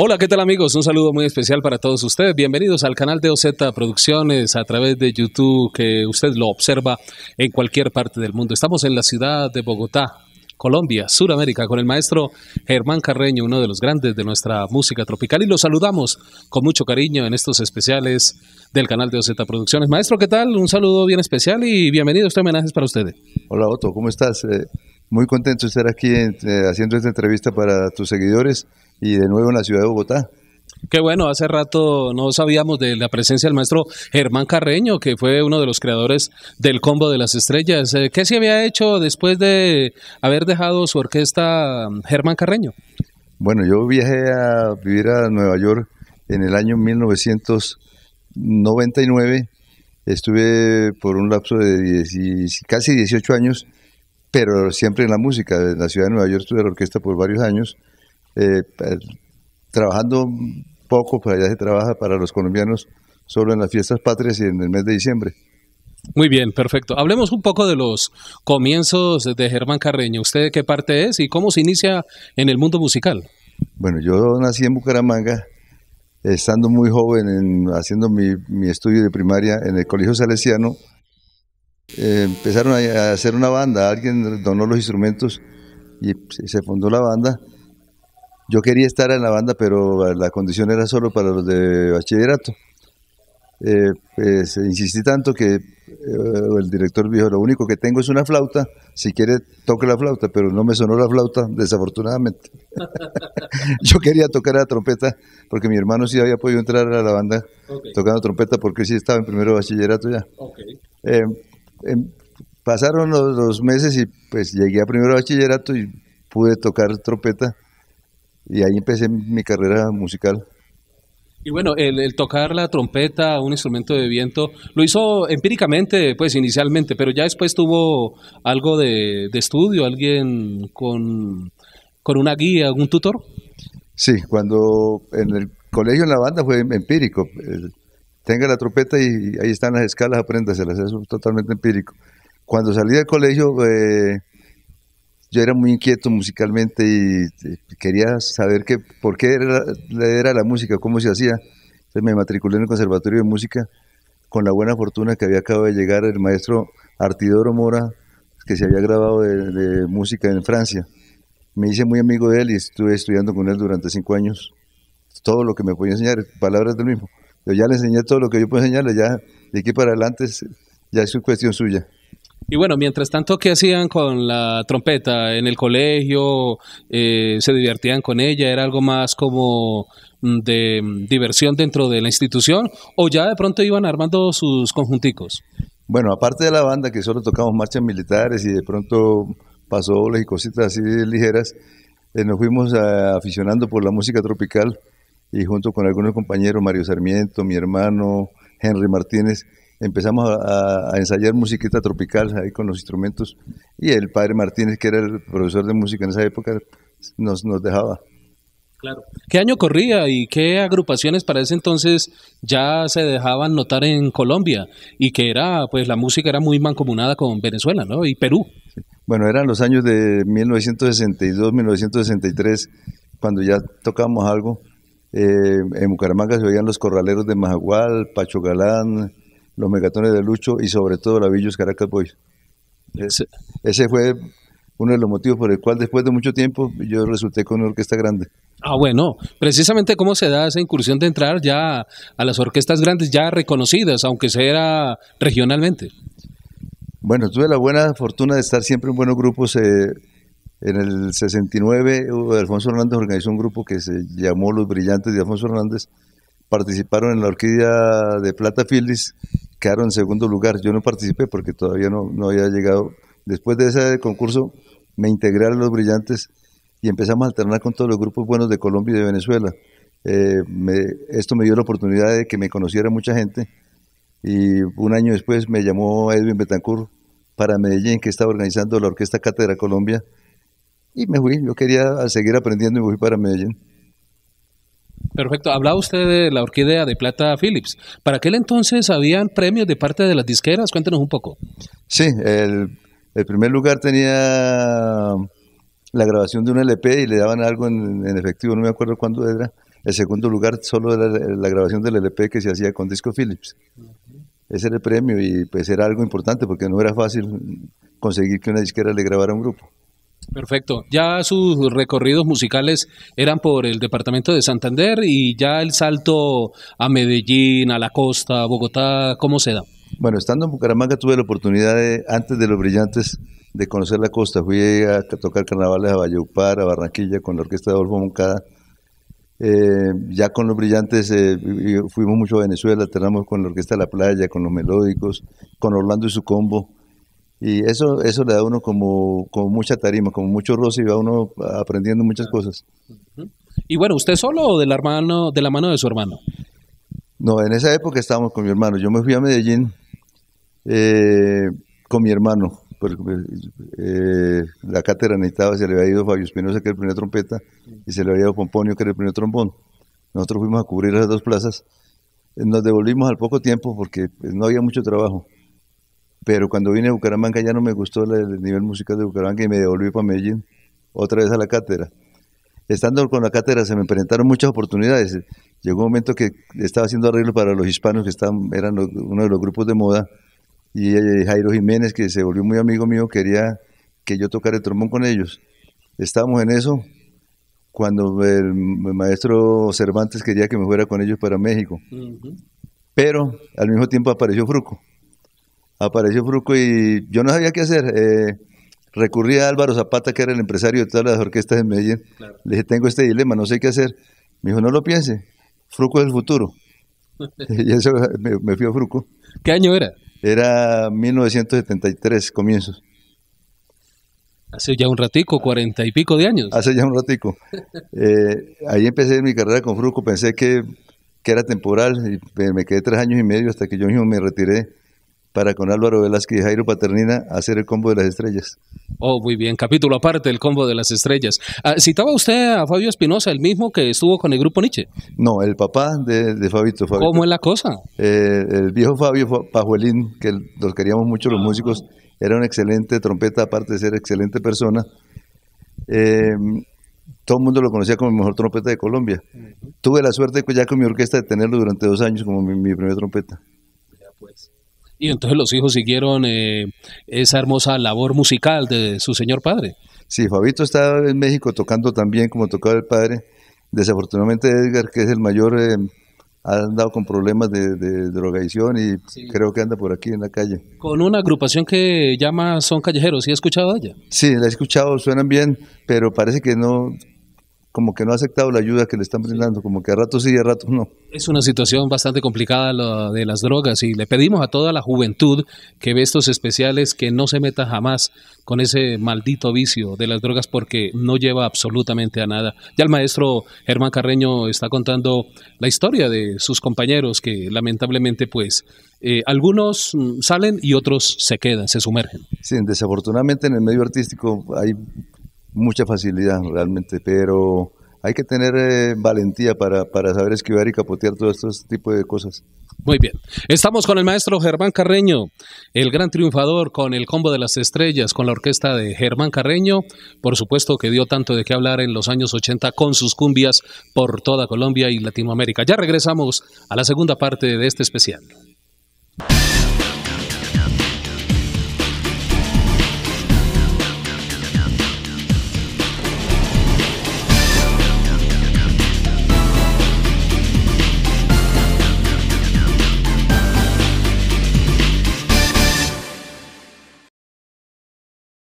Hola, ¿qué tal amigos? Un saludo muy especial para todos ustedes. Bienvenidos al canal de OZ Producciones a través de YouTube que usted lo observa en cualquier parte del mundo. Estamos en la ciudad de Bogotá, Colombia, Suramérica, con el maestro Germán Carreño, uno de los grandes de nuestra música tropical. Y lo saludamos con mucho cariño en estos especiales del canal de OZ Producciones. Maestro, ¿qué tal? Un saludo bien especial y bienvenido. Este homenaje para ustedes. Hola Otto, ¿cómo estás? Eh, muy contento de estar aquí eh, haciendo esta entrevista para tus seguidores y de nuevo en la ciudad de Bogotá. Qué bueno, hace rato no sabíamos de la presencia del maestro Germán Carreño, que fue uno de los creadores del Combo de las Estrellas. Eh, ¿Qué se había hecho después de haber dejado su orquesta Germán Carreño? Bueno, yo viajé a vivir a Nueva York en el año 1999. Estuve por un lapso de casi 18 años pero siempre en la música. En la ciudad de Nueva York estuve en la orquesta por varios años, eh, eh, trabajando poco, pero pues allá se trabaja para los colombianos solo en las fiestas patrias y en el mes de diciembre. Muy bien, perfecto. Hablemos un poco de los comienzos de Germán Carreño. ¿Usted de qué parte es y cómo se inicia en el mundo musical? Bueno, yo nací en Bucaramanga, estando muy joven, en, haciendo mi, estudio de primaria en el Colegio Salesiano eh, empezaron a hacer una banda, alguien donó los instrumentos y se fundó la banda. Yo quería estar en la banda, pero la condición era solo para los de bachillerato. Eh, pues, insistí tanto que eh, el director dijo, lo único que tengo es una flauta, si quiere toque la flauta, pero no me sonó la flauta, desafortunadamente. Yo quería tocar la trompeta, porque mi hermano sí había podido entrar a la banda tocando trompeta, porque sí estaba en primero bachillerato ya. Em, pasaron los, dos meses y pues llegué a primero bachillerato y pude tocar trompeta y ahí empecé mi carrera musical. Y bueno, el, tocar la trompeta, un instrumento de viento, lo hizo empíricamente, pues inicialmente, pero ya después tuvo algo de, estudio, alguien con, con una guía, un tutor. Sí, cuando en el colegio en la banda fue empírico tenga la trompeta y ahí están las escalas, apréndaselas, eso es totalmente empírico. Cuando salí del colegio, eh, yo era muy inquieto musicalmente y quería saber qué, por qué era, la música, cómo se hacía. Entonces me matriculé en el Conservatorio de Música con la buena fortuna que había acabado de llegar el maestro Artidoro Mora, que se había grabado de, música en Francia. Me hice muy amigo de él y estuve estudiando con él durante cinco años. Todo lo que me podía enseñar, palabras del mismo. Yo ya le enseñé todo lo que yo puedo enseñarle, ya de aquí para adelante ya es cuestión suya. Y bueno, mientras tanto, ¿qué hacían con la trompeta en el colegio? Eh, ¿Se divertían con ella? ¿Era algo más como mm, de mm, diversión dentro de la institución? ¿O ya de pronto iban armando sus conjunticos? Bueno, aparte de la banda, que solo tocamos marchas militares y de pronto pasó y cositas así ligeras, eh, nos fuimos ah, aficionando por la música tropical y junto con algunos compañeros, Mario Sarmiento, mi hermano, Henry Martínez, empezamos a, ensayar musiquita tropical ahí con los instrumentos y el padre Martínez, que era el profesor de música en esa época, nos, nos dejaba. Claro. ¿Qué año corría y qué agrupaciones para ese entonces ya se dejaban notar en Colombia? Y que era, pues la música era muy mancomunada con Venezuela, ¿no? Y Perú. Bueno, eran los años de 1962, 1963, cuando ya tocábamos algo. Eh, en Bucaramanga se veían los corraleros de Majagual, Pacho Galán, los megatones de Lucho y sobre todo la Villos Caracas Boys. Ese, fue uno de los motivos por el cual después de mucho tiempo yo resulté con una orquesta grande. Ah, bueno, precisamente cómo se da esa incursión de entrar ya a las orquestas grandes, ya reconocidas, aunque sea regionalmente. Bueno, tuve la buena fortuna de estar siempre en buenos grupos. Eh, en el 69, uh, Alfonso Hernández organizó un grupo que se llamó Los Brillantes de Alfonso Hernández. Participaron en la Orquídea de Plata Filis, quedaron en segundo lugar. Yo no participé porque todavía no, había llegado. Después de ese concurso me integré a Los Brillantes y empezamos a alternar con todos los grupos buenos de Colombia y de Venezuela. Eh, esto me dio la oportunidad de que me conociera mucha gente y un año después me llamó Edwin Betancourt para Medellín, que estaba organizando la Orquesta Cátedra Colombia y me fui, yo quería seguir aprendiendo y me fui para Medellín. Perfecto. Hablaba usted de la orquídea de plata Phillips. ¿Para aquel entonces habían premios de parte de las disqueras? Cuéntenos un poco. Sí, el, primer lugar tenía la grabación de un LP y le daban algo en, efectivo, no me acuerdo cuándo era. El segundo lugar solo era la, grabación del LP que se hacía con Disco Phillips. Ese era el premio y pues era algo importante porque no era fácil conseguir que una disquera le grabara a un grupo. Perfecto. Ya sus recorridos musicales eran por el departamento de Santander y ya el salto a Medellín, a la costa, a Bogotá, ¿cómo se da? Bueno, estando en Bucaramanga tuve la oportunidad, antes de Los Brillantes, de conocer la costa. Fui a tocar carnavales a Valleupar, a Barranquilla, con la orquesta de Adolfo Moncada. Eh, ya con Los Brillantes eh, fuimos mucho a Venezuela, terminamos con la orquesta de la playa, con los melódicos, con Orlando y su combo y eso, eso le da a uno como, mucha tarima, como mucho roce y va uno aprendiendo muchas cosas. Y bueno, ¿usted solo o de la, hermano, de la mano de su hermano? No, en esa época estábamos con mi hermano. Yo me fui a Medellín eh, con mi hermano. Porque, eh, la cátedra necesitaba, se le había ido Fabio Espinosa, que era el primer trompeta, y se le había ido Pomponio, que era el primer trombón. Nosotros fuimos a cubrir esas dos plazas. Nos devolvimos al poco tiempo porque pues, no había mucho trabajo pero cuando vine a Bucaramanga ya no me gustó el nivel musical de Bucaramanga y me devolví para Medellín, otra vez a la cátedra. Estando con la cátedra se me presentaron muchas oportunidades. Llegó un momento que estaba haciendo arreglos para los hispanos, que eran uno de los grupos de moda, y eh, Jairo Jiménez, que se volvió muy amigo mío, quería que yo tocara el trombón con ellos. Estábamos en eso cuando el maestro Cervantes quería que me fuera con ellos para México. Pero al mismo tiempo apareció Fruco apareció Fruco y yo no sabía qué hacer. Eh, recurrí a Álvaro Zapata, que era el empresario de todas las orquestas de Medellín. Le dije, tengo este dilema, no sé qué hacer. Me dijo, no lo piense, Fruco es el futuro. y eso me, fui a Fruco. ¿Qué año era? Era 1973, comienzos. Hace ya un ratico, cuarenta y pico de años. Hace ya un ratico. Eh, ahí empecé mi carrera con Fruco, pensé que, que era temporal y me quedé tres años y medio hasta que yo mismo me retiré para con Álvaro Velázquez y Jairo Paternina hacer el combo de las estrellas. Oh, muy bien, capítulo aparte, el combo de las estrellas. Ah, ¿Citaba usted a Fabio Espinosa, el mismo que estuvo con el grupo Nietzsche? No, el papá de, Fabito, ¿Cómo es la cosa? Eh, el viejo Fabio Pajuelín, que los queríamos mucho los ah. músicos, era un excelente trompeta, aparte de ser excelente persona. Em, todo el mundo lo conocía como el mejor trompeta de Colombia. Tuve la suerte ya con mi orquesta de tenerlo durante dos años como mi, primer trompeta. Y entonces los hijos siguieron eh, esa hermosa labor musical de su señor padre. Sí, Fabito está en México tocando también como tocaba el padre. Desafortunadamente Edgar, que es el mayor, eh, ha andado con problemas de, de drogadicción y creo que anda por aquí en la calle. Con una agrupación que llama Son Callejeros, ¿sí ha escuchado ella? Sí, la he escuchado, suenan bien, pero parece que no como que no ha aceptado la ayuda que le están brindando, como que a ratos sí y a ratos no. Es una situación bastante complicada la de las drogas y le pedimos a toda la juventud que ve estos especiales que no se meta jamás con ese maldito vicio de las drogas porque no lleva absolutamente a nada. Ya el maestro Germán Carreño está contando la historia de sus compañeros que lamentablemente pues eh, algunos mm, salen y otros se quedan, se sumergen. Sí, desafortunadamente en el medio artístico hay mucha facilidad realmente, pero hay que tener eh, valentía para, para, saber esquivar y capotear todo este tipo de cosas. Muy bien. Estamos con el maestro Germán Carreño, el gran triunfador con el combo de las estrellas, con la orquesta de Germán Carreño. Por supuesto que dio tanto de qué hablar en los años 80 con sus cumbias por toda Colombia y Latinoamérica. Ya regresamos a la segunda parte de este especial.